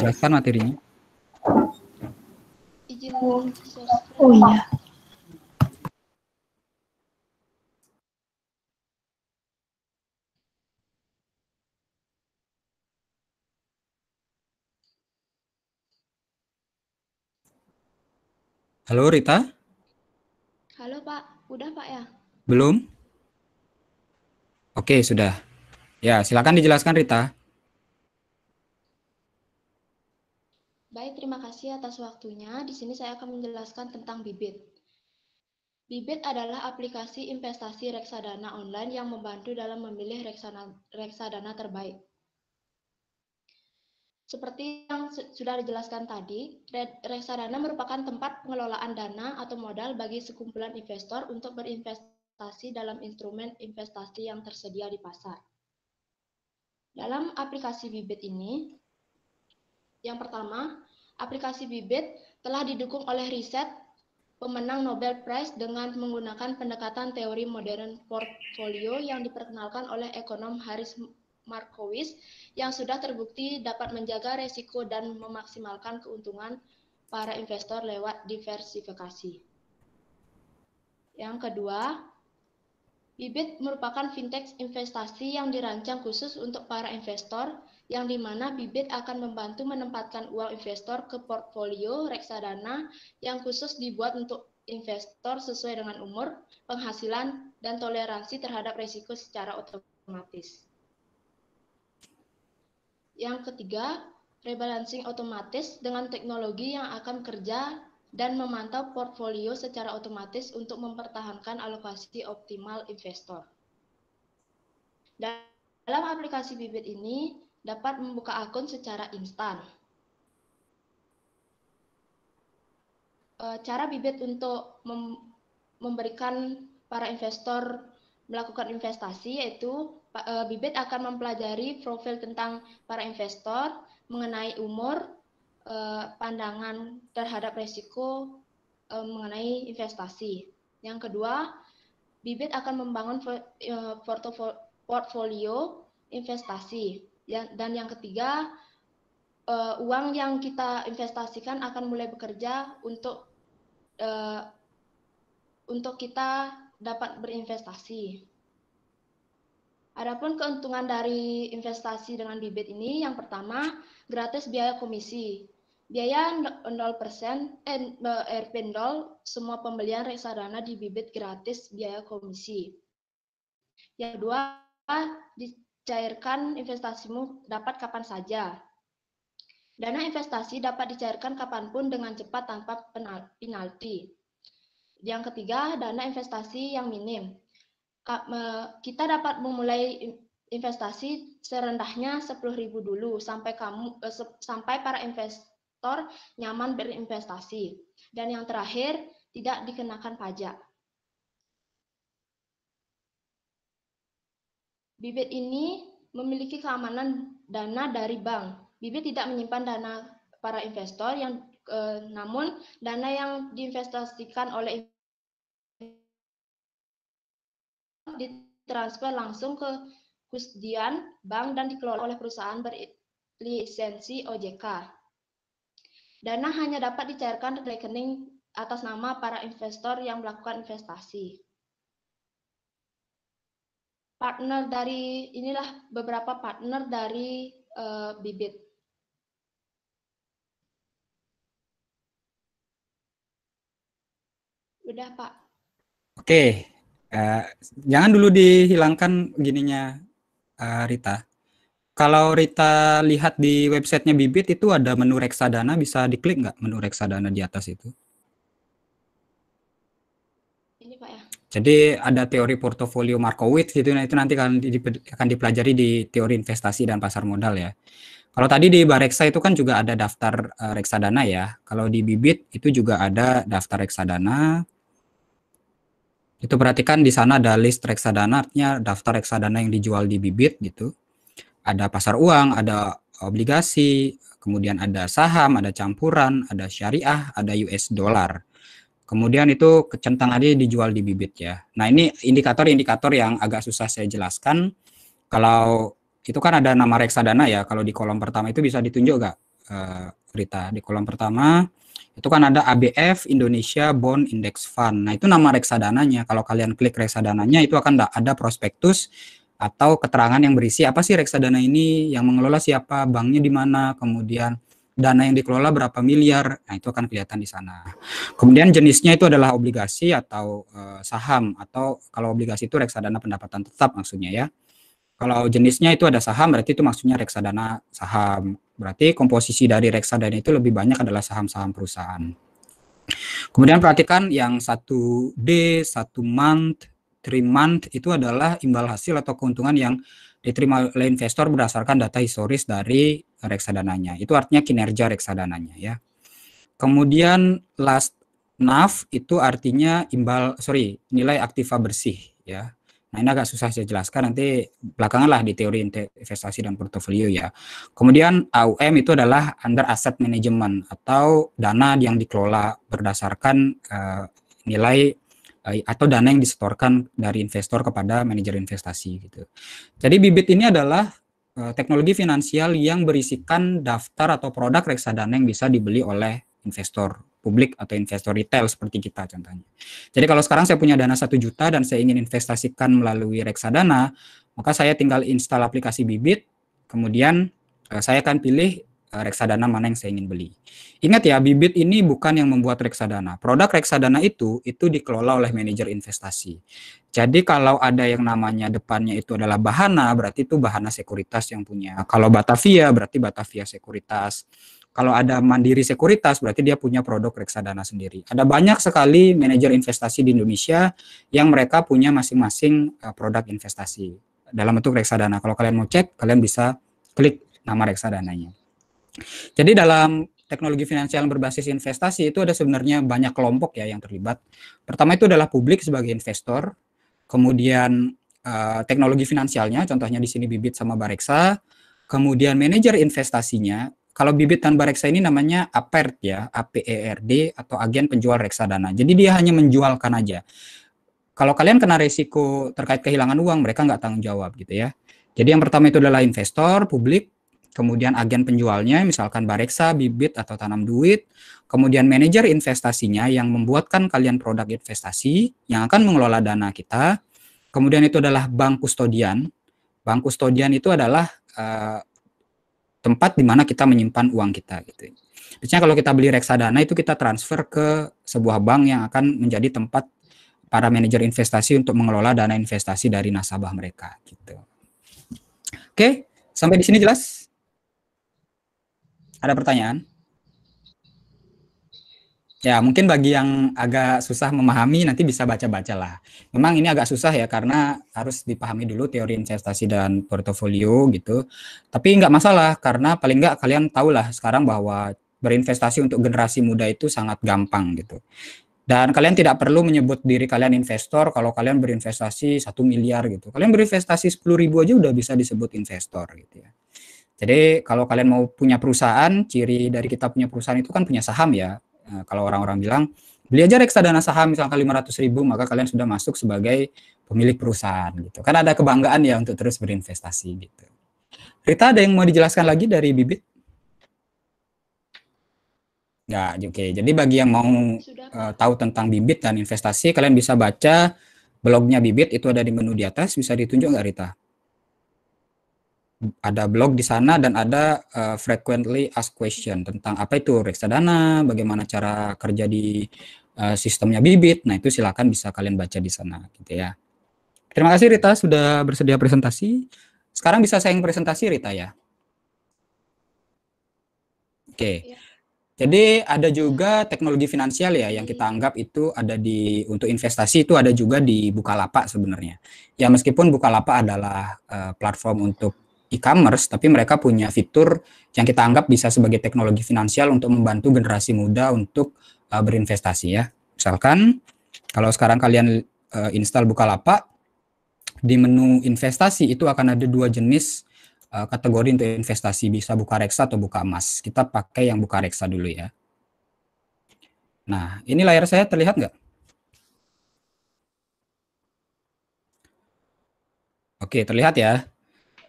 jelaskan materinya. Oh iya. Halo Rita? Halo Pak, udah Pak ya? Belum? Oke, sudah. Ya, silakan dijelaskan Rita. Baik, terima kasih atas waktunya. Di sini saya akan menjelaskan tentang Bibit. Bibit adalah aplikasi investasi reksadana online yang membantu dalam memilih reksadana, reksadana terbaik. Seperti yang sudah dijelaskan tadi, reksadana merupakan tempat pengelolaan dana atau modal bagi sekumpulan investor untuk berinvestasi dalam instrumen investasi yang tersedia di pasar. Dalam aplikasi Bibit ini, yang pertama, aplikasi Bibit telah didukung oleh riset pemenang Nobel Prize dengan menggunakan pendekatan teori modern portfolio yang diperkenalkan oleh ekonom Harris Markowitz yang sudah terbukti dapat menjaga resiko dan memaksimalkan keuntungan para investor lewat diversifikasi. Yang kedua, Bibit merupakan fintech investasi yang dirancang khusus untuk para investor, yang dimana Bibit akan membantu menempatkan uang investor ke portfolio reksadana yang khusus dibuat untuk investor sesuai dengan umur, penghasilan, dan toleransi terhadap risiko secara otomatis. Yang ketiga, rebalancing otomatis dengan teknologi yang akan kerja dan memantau portfolio secara otomatis untuk mempertahankan alokasi optimal investor. Dalam aplikasi Bibit ini dapat membuka akun secara instan. E, cara Bibit untuk memberikan para investor melakukan investasi yaitu Eh, Bibit akan mempelajari profil tentang para investor mengenai umur, eh, pandangan terhadap risiko eh, mengenai investasi. Yang kedua, Bibit akan membangun portofolio investasi. Dan yang ketiga, uang yang kita investasikan akan mulai bekerja untuk untuk kita dapat berinvestasi. Adapun keuntungan dari investasi dengan bibit ini yang pertama gratis biaya komisi. Biaya 0% eh, pendol semua pembelian reksadana di bibit gratis biaya komisi. Yang kedua, dicairkan investasimu dapat kapan saja. Dana investasi dapat dicairkan kapanpun dengan cepat tanpa penalti. Yang ketiga, dana investasi yang minim kita dapat memulai investasi serendahnya 10.000 dulu sampai kamu eh, sampai para investor nyaman berinvestasi. Dan yang terakhir, tidak dikenakan pajak. Bibit ini memiliki keamanan dana dari bank. Bibit tidak menyimpan dana para investor yang eh, namun dana yang diinvestasikan oleh ditransfer langsung ke kustian bank dan dikelola oleh perusahaan berlisensi OJK. Dana hanya dapat dicairkan rekening atas nama para investor yang melakukan investasi. Partner dari inilah beberapa partner dari uh, bibit. Udah, Pak. Oke, Eh, jangan dulu dihilangkan gininya uh, Rita. Kalau Rita lihat di websitenya Bibit itu ada menu reksadana, bisa diklik nggak menu reksadana di atas itu? Ini Pak ya. Jadi ada teori portofolio Markowitz gitu, nah itu nanti akan, akan dipelajari di teori investasi dan pasar modal ya. Kalau tadi di Bareksa itu kan juga ada daftar uh, reksadana ya. Kalau di Bibit itu juga ada daftar reksadana, itu perhatikan di sana ada list reksadana, artinya daftar reksadana yang dijual di Bibit gitu. Ada pasar uang, ada obligasi, kemudian ada saham, ada campuran, ada syariah, ada US dollar. Kemudian itu kecentang aja dijual di bibit ya. Nah ini indikator-indikator yang agak susah saya jelaskan. Kalau itu kan ada nama reksadana ya. Kalau di kolom pertama itu bisa ditunjuk gak eh, Rita? Di kolom pertama itu kan ada ABF Indonesia Bond Index Fund. Nah, itu nama reksadananya. Kalau kalian klik reksadananya itu akan ada prospektus atau keterangan yang berisi apa sih reksadana ini, yang mengelola siapa, banknya di mana, kemudian dana yang dikelola berapa miliar. Nah, itu akan kelihatan di sana. Kemudian jenisnya itu adalah obligasi atau eh, saham atau kalau obligasi itu reksadana pendapatan tetap maksudnya ya. Kalau jenisnya itu ada saham berarti itu maksudnya reksadana saham. Berarti komposisi dari reksadana itu lebih banyak adalah saham-saham perusahaan. Kemudian perhatikan yang 1D, 1 month, 3 month itu adalah imbal hasil atau keuntungan yang diterima oleh investor berdasarkan data historis dari reksadananya. Itu artinya kinerja reksadananya ya. Kemudian last NAV itu artinya imbal sorry nilai aktiva bersih ya. Nah, ini agak susah saya jelaskan nanti belakangan lah di teori investasi dan portofolio ya. Kemudian AUM itu adalah under asset management atau dana yang dikelola berdasarkan uh, nilai eh, atau dana yang disetorkan dari investor kepada manajer investasi gitu. Jadi bibit ini adalah uh, teknologi finansial yang berisikan daftar atau produk reksadana yang bisa dibeli oleh investor publik atau investor retail seperti kita contohnya. Jadi kalau sekarang saya punya dana satu juta dan saya ingin investasikan melalui reksadana, maka saya tinggal install aplikasi Bibit, kemudian eh, saya akan pilih eh, reksadana mana yang saya ingin beli. Ingat ya, Bibit ini bukan yang membuat reksadana. Produk reksadana itu itu dikelola oleh manajer investasi. Jadi kalau ada yang namanya depannya itu adalah bahana, berarti itu bahana sekuritas yang punya. Kalau Batavia berarti Batavia sekuritas. Kalau ada mandiri sekuritas, berarti dia punya produk reksadana sendiri. Ada banyak sekali manajer investasi di Indonesia yang mereka punya masing-masing eh, produk investasi dalam bentuk reksadana. Kalau kalian mau cek, kalian bisa klik nama reksadananya. Jadi dalam teknologi finansial berbasis investasi itu ada sebenarnya banyak kelompok ya yang terlibat. Pertama itu adalah publik sebagai investor, kemudian uh, teknologi finansialnya, contohnya di sini Bibit sama Bareksa, kemudian manajer investasinya, kalau bibit tanpa reksa ini namanya APERD ya, APERD atau agen penjual reksadana. Jadi dia hanya menjualkan aja. Kalau kalian kena resiko terkait kehilangan uang, mereka nggak tanggung jawab gitu ya. Jadi yang pertama itu adalah investor, publik, kemudian agen penjualnya, misalkan bareksa, bibit, atau tanam duit, kemudian manajer investasinya yang membuatkan kalian produk investasi yang akan mengelola dana kita, kemudian itu adalah bank kustodian. Bank kustodian itu adalah uh, tempat di mana kita menyimpan uang kita gitu. Misalnya kalau kita beli reksadana itu kita transfer ke sebuah bank yang akan menjadi tempat para manajer investasi untuk mengelola dana investasi dari nasabah mereka gitu. Oke, sampai di sini jelas? Ada pertanyaan? Ya, mungkin bagi yang agak susah memahami nanti bisa baca-baca lah. Memang ini agak susah ya karena harus dipahami dulu teori investasi dan portofolio gitu. Tapi nggak masalah karena paling nggak kalian tahu lah sekarang bahwa berinvestasi untuk generasi muda itu sangat gampang gitu. Dan kalian tidak perlu menyebut diri kalian investor kalau kalian berinvestasi satu miliar gitu. Kalian berinvestasi sepuluh ribu aja udah bisa disebut investor gitu ya. Jadi kalau kalian mau punya perusahaan, ciri dari kita punya perusahaan itu kan punya saham ya Eh, kalau orang-orang bilang beli aja reksadana saham misalkan 500 ribu maka kalian sudah masuk sebagai pemilik perusahaan gitu kan ada kebanggaan ya untuk terus berinvestasi gitu Rita ada yang mau dijelaskan lagi dari Bibit Ya, oke. Okay. Jadi bagi yang mau uh, tahu tentang bibit dan investasi, kalian bisa baca blognya bibit itu ada di menu di atas. Bisa ditunjuk nggak Rita? ada blog di sana dan ada uh, frequently asked question tentang apa itu reksadana, bagaimana cara kerja di uh, sistemnya bibit. Nah, itu silakan bisa kalian baca di sana gitu ya. Terima kasih Rita sudah bersedia presentasi. Sekarang bisa saya presentasi Rita ya. Oke. Okay. Iya. Jadi ada juga teknologi finansial ya yang kita anggap itu ada di untuk investasi itu ada juga di Bukalapak sebenarnya. Ya meskipun Bukalapak adalah uh, platform untuk e-commerce, tapi mereka punya fitur yang kita anggap bisa sebagai teknologi finansial untuk membantu generasi muda untuk uh, berinvestasi ya. Misalkan kalau sekarang kalian uh, install Bukalapak, di menu investasi itu akan ada dua jenis uh, kategori untuk investasi, bisa buka reksa atau buka emas. Kita pakai yang buka reksa dulu ya. Nah, ini layar saya terlihat nggak? Oke, terlihat ya.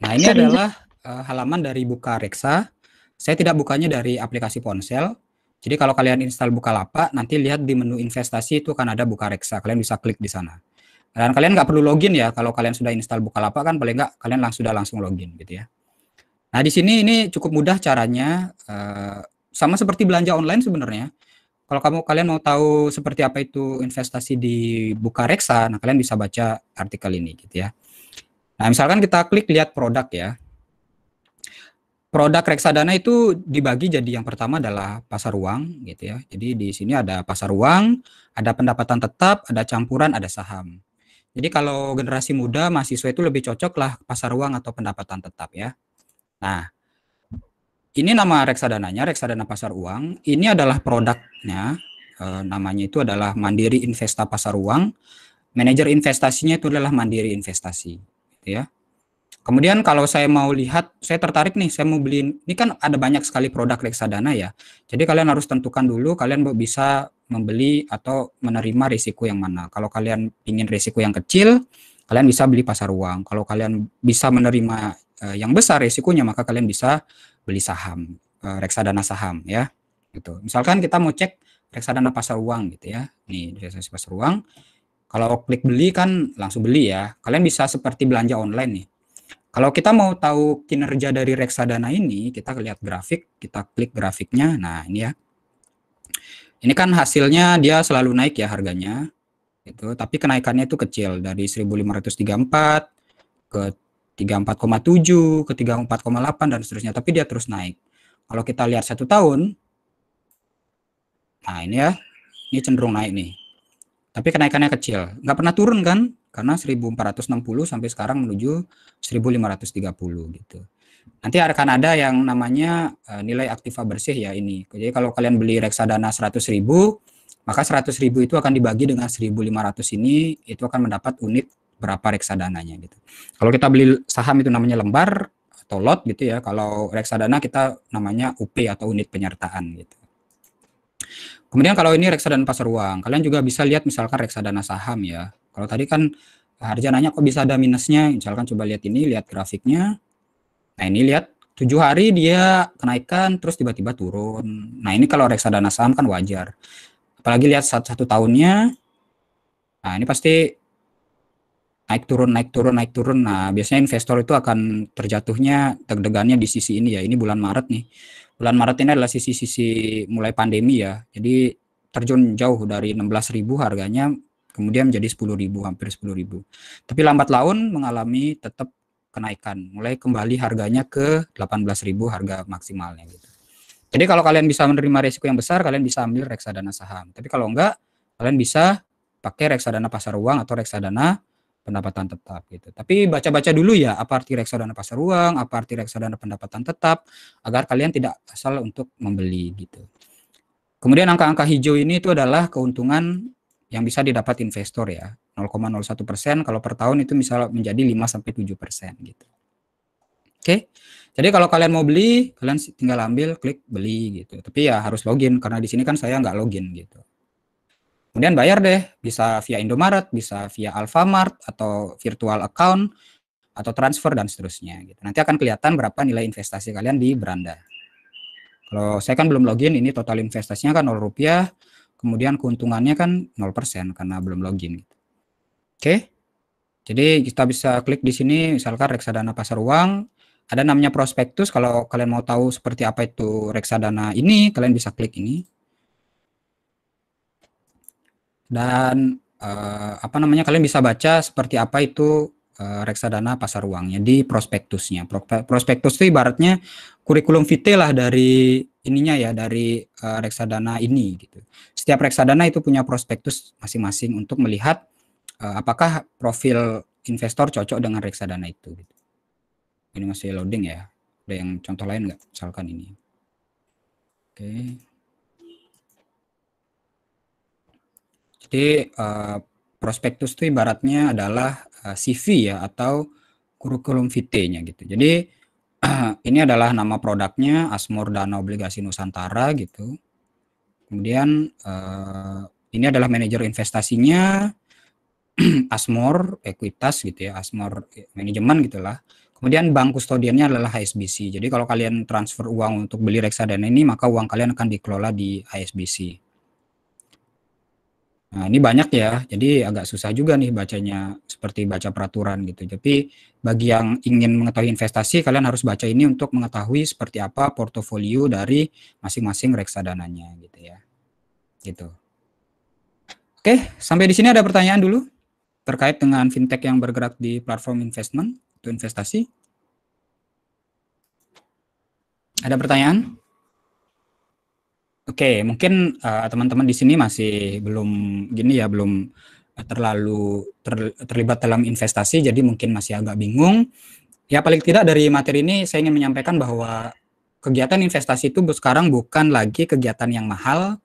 Nah, ini adalah uh, halaman dari Buka Reksa. Saya tidak bukanya dari aplikasi ponsel. Jadi kalau kalian install Bukalapak, nanti lihat di menu investasi itu akan ada Buka Reksa. Kalian bisa klik di sana. Dan kalian nggak perlu login ya. Kalau kalian sudah install Bukalapak kan paling nggak kalian langsung sudah langsung login gitu ya. Nah, di sini ini cukup mudah caranya. Uh, sama seperti belanja online sebenarnya. Kalau kamu kalian mau tahu seperti apa itu investasi di reksa nah kalian bisa baca artikel ini gitu ya. Nah, misalkan kita klik lihat produk ya. Produk reksadana itu dibagi jadi yang pertama adalah pasar uang gitu ya. Jadi di sini ada pasar uang, ada pendapatan tetap, ada campuran, ada saham. Jadi kalau generasi muda mahasiswa itu lebih cocok lah pasar uang atau pendapatan tetap ya. Nah, ini nama reksadananya, reksadana pasar uang. Ini adalah produknya, e, namanya itu adalah Mandiri Investa Pasar Uang. Manajer investasinya itu adalah Mandiri Investasi gitu ya. Kemudian kalau saya mau lihat, saya tertarik nih, saya mau beli, ini kan ada banyak sekali produk reksadana ya. Jadi kalian harus tentukan dulu, kalian bisa membeli atau menerima risiko yang mana. Kalau kalian ingin risiko yang kecil, kalian bisa beli pasar uang. Kalau kalian bisa menerima uh, yang besar risikonya, maka kalian bisa beli saham, uh, reksadana saham ya. Gitu. Misalkan kita mau cek reksadana pasar uang gitu ya. Nih, reksadana pasar uang. Kalau klik beli kan langsung beli ya. Kalian bisa seperti belanja online nih. Kalau kita mau tahu kinerja dari reksadana ini, kita lihat grafik, kita klik grafiknya. Nah, ini ya. Ini kan hasilnya dia selalu naik ya harganya. Itu. Tapi kenaikannya itu kecil dari 1534 ke 34,7, ke 34,8 dan seterusnya. Tapi dia terus naik. Kalau kita lihat satu tahun, nah ini ya, ini cenderung naik nih. Tapi kenaikannya kecil, nggak pernah turun kan? Karena 1460 sampai sekarang menuju 1530 gitu. Nanti akan ada yang namanya eh, nilai aktiva bersih ya ini. Jadi kalau kalian beli reksadana ribu, maka ribu itu akan dibagi dengan 1.500 ini itu akan mendapat unit berapa reksadananya gitu. Kalau kita beli saham itu namanya lembar atau lot gitu ya. Kalau reksadana kita namanya UP atau unit penyertaan gitu. Kemudian kalau ini reksadana pasar uang, kalian juga bisa lihat misalkan reksadana saham ya. Kalau tadi kan harga nanya kok bisa ada minusnya, misalkan coba lihat ini, lihat grafiknya. Nah ini lihat, tujuh hari dia kenaikan terus tiba-tiba turun. Nah ini kalau reksadana saham kan wajar. Apalagi lihat satu, satu tahunnya, nah ini pasti naik turun, naik turun, naik turun. Nah biasanya investor itu akan terjatuhnya, deg-degannya di sisi ini ya, ini bulan Maret nih bulan Maret ini adalah sisi-sisi mulai pandemi ya. Jadi terjun jauh dari 16.000 harganya kemudian menjadi 10.000 hampir 10.000. Tapi lambat laun mengalami tetap kenaikan. Mulai kembali harganya ke 18.000 harga maksimalnya gitu. Jadi kalau kalian bisa menerima risiko yang besar, kalian bisa ambil reksadana saham. Tapi kalau enggak, kalian bisa pakai reksadana pasar uang atau reksadana pendapatan tetap gitu. Tapi baca-baca dulu ya apa arti reksadana pasar uang, apa arti reksadana pendapatan tetap agar kalian tidak asal untuk membeli gitu. Kemudian angka-angka hijau ini itu adalah keuntungan yang bisa didapat investor ya. 0,01 persen kalau per tahun itu misal menjadi 5 sampai 7 persen gitu. Oke, jadi kalau kalian mau beli, kalian tinggal ambil, klik beli gitu. Tapi ya harus login karena di sini kan saya nggak login gitu. Kemudian bayar deh, bisa via Indomaret, bisa via Alfamart atau virtual account atau transfer dan seterusnya gitu. Nanti akan kelihatan berapa nilai investasi kalian di beranda. Kalau saya kan belum login, ini total investasinya kan 0 rupiah, kemudian keuntungannya kan 0% karena belum login. Gitu. Oke, jadi kita bisa klik di sini misalkan reksadana pasar uang, ada namanya prospektus, kalau kalian mau tahu seperti apa itu reksadana ini, kalian bisa klik ini dan uh, apa namanya kalian bisa baca seperti apa itu uh, reksadana pasar uangnya di prospektusnya. prospektus itu ibaratnya kurikulum vitae lah dari ininya ya dari uh, reksadana ini gitu. Setiap reksadana itu punya prospektus masing-masing untuk melihat uh, apakah profil investor cocok dengan reksadana itu gitu. Ini masih loading ya. Ada yang contoh lain nggak? Misalkan ini. Oke. Okay. Jadi eh, prospektus itu ibaratnya adalah eh, CV ya atau kurikulum vitae-nya gitu. Jadi ini adalah nama produknya Asmur Dana Obligasi Nusantara gitu. Kemudian eh, ini adalah manajer investasinya Asmor Ekuitas gitu ya, Asmor Manajemen gitulah. Kemudian bank kustodiannya adalah HSBC. Jadi kalau kalian transfer uang untuk beli reksadana ini, maka uang kalian akan dikelola di HSBC. Nah, ini banyak ya, jadi agak susah juga nih bacanya seperti baca peraturan gitu. Tapi bagi yang ingin mengetahui investasi, kalian harus baca ini untuk mengetahui seperti apa portofolio dari masing-masing reksadananya gitu ya. Gitu. Oke, sampai di sini ada pertanyaan dulu terkait dengan fintech yang bergerak di platform investment, itu investasi. Ada pertanyaan? Oke, mungkin, teman eh, teman-teman di sini masih belum gini ya, belum terlalu ter terlibat dalam investasi, jadi mungkin masih agak bingung. Ya paling tidak dari materi ini saya ingin menyampaikan bahwa kegiatan investasi itu sekarang bukan lagi kegiatan yang mahal,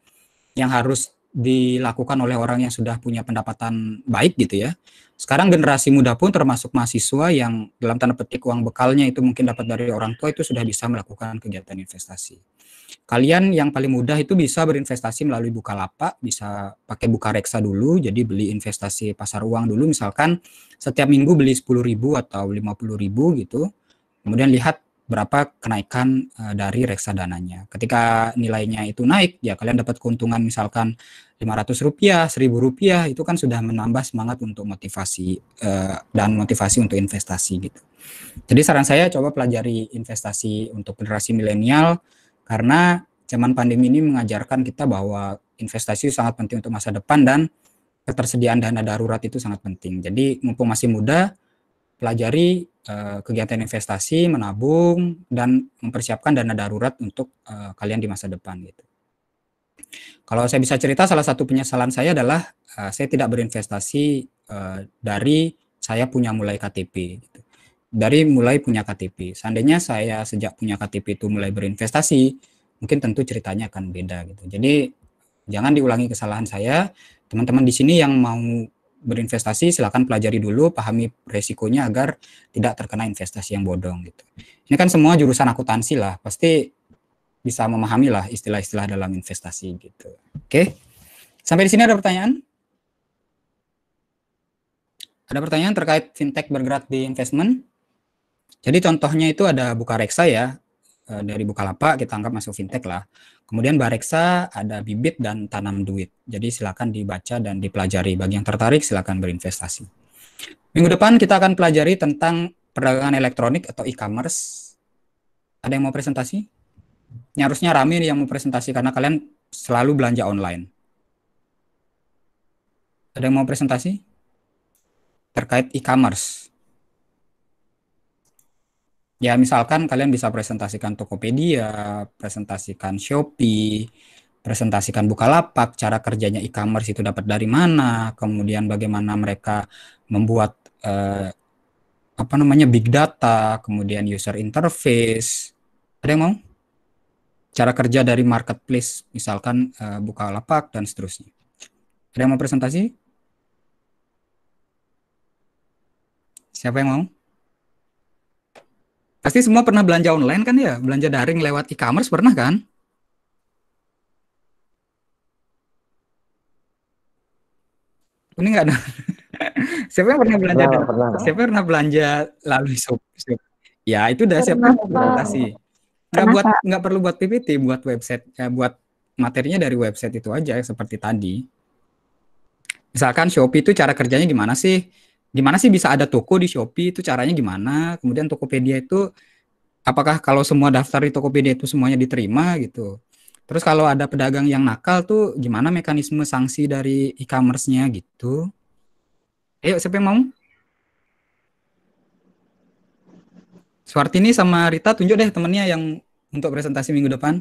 yang harus dilakukan oleh orang yang sudah punya pendapatan baik gitu ya. Sekarang generasi muda pun termasuk mahasiswa yang dalam tanda petik uang bekalnya itu mungkin dapat dari orang tua, itu sudah bisa melakukan kegiatan investasi. Kalian yang paling mudah itu bisa berinvestasi melalui Bukalapak, bisa pakai buka reksa dulu, jadi beli investasi pasar uang dulu misalkan setiap minggu beli ribu atau ribu gitu. Kemudian lihat berapa kenaikan dari eh, dari reksadananya. Ketika nilainya itu naik, ya kalian dapat keuntungan misalkan 500 rupiah, 1000 rupiah, itu kan sudah menambah semangat untuk motivasi eh, dan motivasi untuk investasi gitu. Jadi saran saya coba pelajari investasi untuk generasi milenial, karena zaman pandemi ini mengajarkan kita bahwa investasi sangat penting untuk masa depan dan ketersediaan dana darurat itu sangat penting. Jadi mumpung masih muda, pelajari uh, kegiatan investasi, menabung, dan mempersiapkan dana darurat untuk uh, kalian di masa depan gitu. Kalau saya bisa cerita, salah satu penyesalan saya adalah uh, saya tidak berinvestasi uh, dari saya punya mulai KTP. Gitu dari mulai punya KTP. Seandainya saya sejak punya KTP itu mulai berinvestasi, mungkin tentu ceritanya akan beda gitu. Jadi jangan diulangi kesalahan saya. Teman-teman di sini yang mau berinvestasi silahkan pelajari dulu, pahami resikonya agar tidak terkena investasi yang bodong gitu. Ini kan semua jurusan akuntansi lah, pasti bisa memahami lah istilah-istilah dalam investasi gitu. Oke, sampai di sini ada pertanyaan? Ada pertanyaan terkait fintech bergerak di investment? Jadi contohnya itu ada buka reksa ya, eh, dari Bukalapak kita anggap masuk fintech lah. Kemudian Bareksa ada bibit dan tanam duit. Jadi silakan dibaca dan dipelajari. Bagi yang tertarik silakan berinvestasi. Minggu depan kita akan pelajari tentang perdagangan elektronik atau e-commerce. Ada yang mau presentasi? Ini harusnya nih yang mau presentasi karena kalian selalu belanja online. Ada yang mau presentasi? Terkait e-commerce. Ya, misalkan kalian bisa presentasikan Tokopedia, presentasikan Shopee, presentasikan Bukalapak, cara kerjanya e-commerce itu dapat dari mana, kemudian bagaimana mereka membuat eh, apa namanya big data, kemudian user interface. Ada yang mau? Cara kerja dari marketplace, misalkan eh, Bukalapak dan seterusnya. Ada yang mau presentasi? Siapa yang mau? Pasti semua pernah belanja online kan ya? Belanja daring lewat e-commerce pernah kan? Ini nggak ada. siapa yang pernah belanja? Pernah, pernah. Siapa yang pernah belanja lalu shop? Ya itu udah pernah, siapa presentasi. Nggak buat nggak perlu buat PPT, buat website, ya, buat materinya dari website itu aja seperti tadi. Misalkan Shopee itu cara kerjanya gimana sih? gimana sih bisa ada toko di Shopee itu caranya gimana? Kemudian Tokopedia itu apakah kalau semua daftar di Tokopedia itu semuanya diterima gitu? Terus kalau ada pedagang yang nakal tuh gimana mekanisme sanksi dari e-commerce-nya gitu? Ayo siapa yang mau? Swartini sama Rita tunjuk deh temennya yang untuk presentasi minggu depan.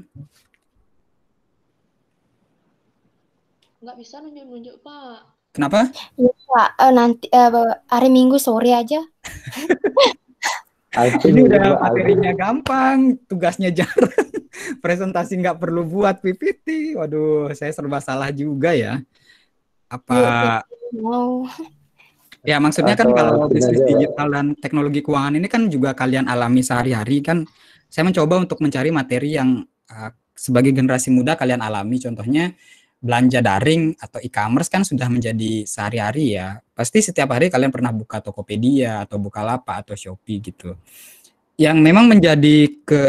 Nggak bisa nunjuk-nunjuk, Pak. Kenapa? Pak iya, uh, eh, nanti uh, hari Minggu sore aja. Ini udah materinya gampang, tugasnya jarang, presentasi nggak perlu buat PPT. Waduh, saya serba salah juga ya. Apa? Wow. Iya, ya maksudnya kan kalau bisnis digital dan teknologi keuangan ini kan juga kalian alami sehari-hari kan. Saya mencoba untuk mencari materi yang uh, sebagai generasi muda kalian alami. Contohnya belanja daring atau e-commerce kan sudah menjadi sehari-hari ya. Pasti setiap hari kalian pernah buka Tokopedia atau Bukalapak atau Shopee gitu. Yang memang menjadi ke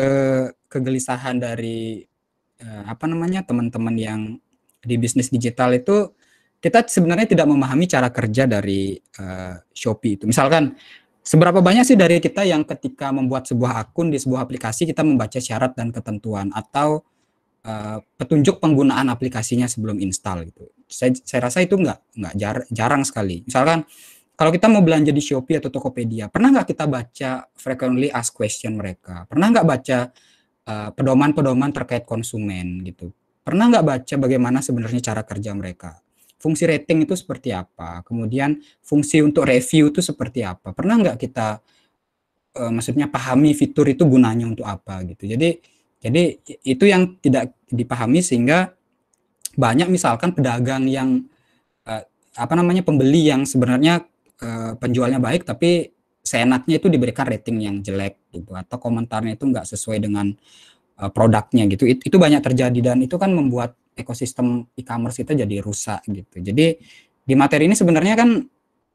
kegelisahan dari eh, apa namanya teman-teman yang di bisnis digital itu kita sebenarnya tidak memahami cara kerja dari eh, Shopee itu. Misalkan Seberapa banyak sih dari kita yang ketika membuat sebuah akun di sebuah aplikasi kita membaca syarat dan ketentuan atau Eh, petunjuk penggunaan aplikasinya sebelum install gitu. Saya, saya rasa itu nggak nggak jar, jarang sekali. Misalkan kalau kita mau belanja di Shopee atau Tokopedia, pernah nggak kita baca frequently asked question mereka? Pernah nggak baca eh, pedoman-pedoman uh, terkait konsumen gitu? Pernah nggak baca bagaimana sebenarnya cara kerja mereka? Fungsi rating itu seperti apa? Kemudian fungsi untuk review itu seperti apa? Pernah nggak kita, uh, maksudnya pahami fitur itu gunanya untuk apa gitu? Jadi jadi itu yang tidak dipahami sehingga banyak misalkan pedagang yang eh, apa namanya pembeli yang sebenarnya eh, penjualnya baik tapi seenaknya itu diberikan rating yang jelek gitu atau komentarnya itu enggak sesuai dengan eh, produknya gitu. It, itu banyak terjadi dan itu kan membuat ekosistem e-commerce kita jadi rusak gitu. Jadi di materi ini sebenarnya kan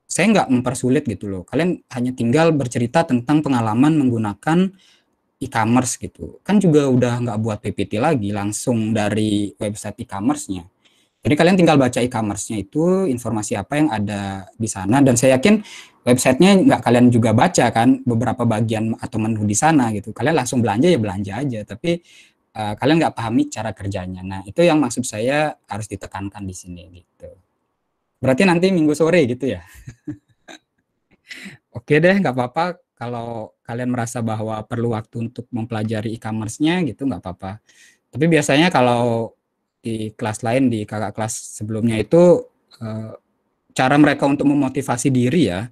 saya enggak mempersulit gitu loh. Kalian hanya tinggal bercerita tentang pengalaman menggunakan e-commerce gitu kan juga udah nggak buat PPT lagi langsung dari website e-commerce-nya jadi kalian tinggal baca e-commerce-nya itu informasi apa yang ada di sana dan saya yakin websitenya nggak kalian juga baca kan beberapa bagian atau menu di sana gitu kalian langsung belanja ya belanja aja tapi uh, kalian nggak pahami cara kerjanya nah itu yang maksud saya harus ditekankan di sini gitu berarti nanti minggu sore gitu ya oke deh nggak apa-apa kalau kalian merasa bahwa perlu waktu untuk mempelajari e-commerce-nya gitu nggak apa-apa. Tapi biasanya kalau di kelas lain di kakak kelas sebelumnya itu eh, cara mereka untuk memotivasi diri ya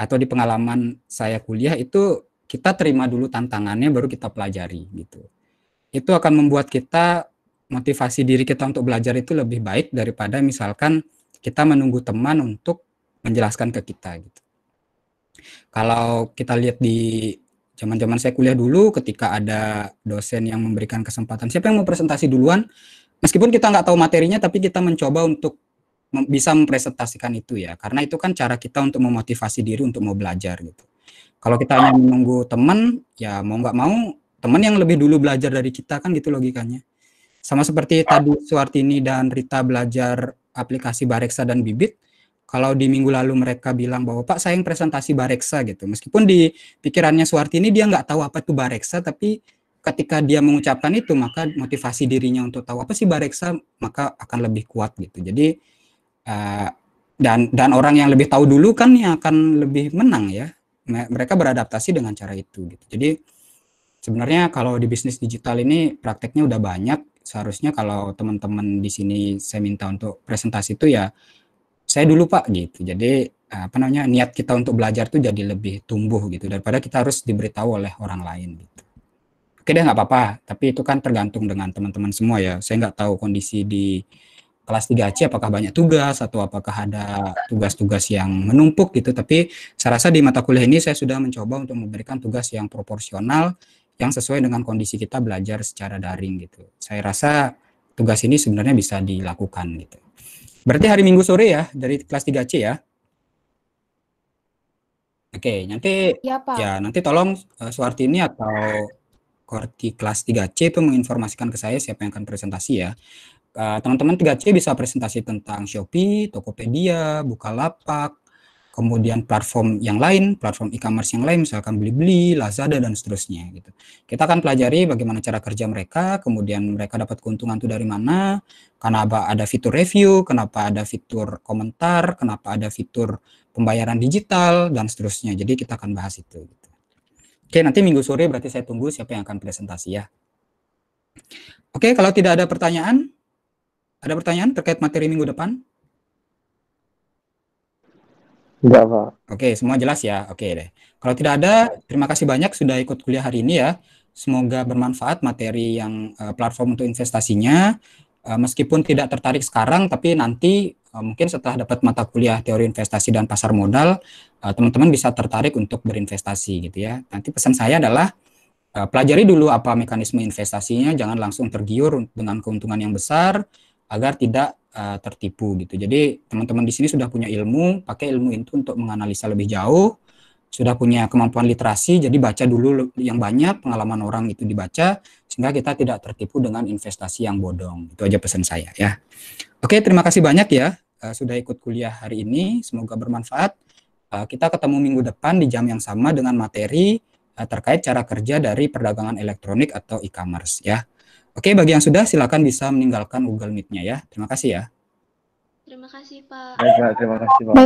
atau di pengalaman saya kuliah itu kita terima dulu tantangannya baru kita pelajari gitu. Itu akan membuat kita motivasi diri kita untuk belajar itu lebih baik daripada misalkan kita menunggu teman untuk menjelaskan ke kita gitu. Kalau kita lihat di zaman-zaman saya kuliah dulu ketika ada dosen yang memberikan kesempatan siapa yang mau presentasi duluan meskipun kita nggak tahu materinya tapi kita mencoba untuk mem bisa mempresentasikan itu ya karena itu kan cara kita untuk memotivasi diri untuk mau belajar gitu kalau kita hanya menunggu teman ya mau nggak mau teman yang lebih dulu belajar dari kita kan gitu logikanya sama seperti tadi Suartini dan Rita belajar aplikasi Bareksa dan Bibit kalau di minggu lalu mereka bilang bahwa Pak saya yang presentasi Bareksa gitu. Meskipun di pikirannya Suwarti ini dia nggak tahu apa itu Bareksa tapi ketika dia mengucapkan itu maka motivasi dirinya untuk tahu apa sih Bareksa maka akan lebih kuat gitu. Jadi uh, dan dan orang yang lebih tahu dulu kan yang akan lebih menang ya. Mereka beradaptasi dengan cara itu gitu. Jadi sebenarnya kalau di bisnis digital ini prakteknya udah banyak seharusnya kalau teman-teman di sini saya minta untuk presentasi itu ya saya dulu Pak gitu. Jadi apa namanya niat kita untuk belajar tuh jadi lebih tumbuh gitu daripada kita harus diberitahu oleh orang lain gitu. Oke deh nggak apa-apa, tapi itu kan tergantung dengan teman-teman semua ya. Saya nggak tahu kondisi di kelas 3C apakah banyak tugas atau apakah ada tugas-tugas yang menumpuk gitu. Tapi saya rasa di mata kuliah ini saya sudah mencoba untuk memberikan tugas yang proporsional yang sesuai dengan kondisi kita belajar secara daring gitu. Saya rasa tugas ini sebenarnya bisa dilakukan gitu. Berarti hari Minggu sore ya dari kelas 3C ya. Oke, nanti ya, Pak. ya nanti tolong uh, eh, Suartini atau Korti kelas 3C itu menginformasikan ke saya siapa yang akan presentasi ya. Eh, teman-teman uh, 3C bisa presentasi tentang Shopee, Tokopedia, Bukalapak, kemudian platform yang lain, platform e-commerce yang lain, misalkan Beli Beli, Lazada, dan seterusnya. gitu. Kita akan pelajari bagaimana cara kerja mereka, kemudian mereka dapat keuntungan itu dari mana, kenapa ada fitur review, kenapa ada fitur komentar, kenapa ada fitur pembayaran digital, dan seterusnya. Jadi kita akan bahas itu. Gitu. Oke, nanti minggu sore berarti saya tunggu siapa yang akan presentasi ya. Oke, kalau tidak ada pertanyaan, ada pertanyaan terkait materi minggu depan? Enggak, Pak. Oke, semua jelas ya. Oke deh. Kalau tidak ada, terima kasih banyak sudah ikut kuliah hari ini ya. Semoga bermanfaat materi yang uh, platform untuk investasinya. Uh, meskipun tidak tertarik sekarang, tapi nanti uh, mungkin setelah dapat mata kuliah teori investasi dan pasar modal, teman-teman uh, bisa tertarik untuk berinvestasi gitu ya. Nanti pesan saya adalah uh, pelajari dulu apa mekanisme investasinya, jangan langsung tergiur dengan keuntungan yang besar agar tidak uh, tertipu gitu. Jadi teman-teman di sini sudah punya ilmu, pakai ilmu itu untuk menganalisa lebih jauh, sudah punya kemampuan literasi, jadi baca dulu yang banyak, pengalaman orang itu dibaca, sehingga kita tidak tertipu dengan investasi yang bodong. Itu aja pesan saya ya. Oke, terima kasih banyak ya uh, sudah ikut kuliah hari ini, semoga bermanfaat. Uh, kita ketemu minggu depan di jam yang sama dengan materi uh, terkait cara kerja dari perdagangan elektronik atau e-commerce ya. Oke, bagi yang sudah silakan bisa meninggalkan Google Meet-nya ya. Terima kasih ya. Terima kasih Pak. Baik, terima kasih Pak.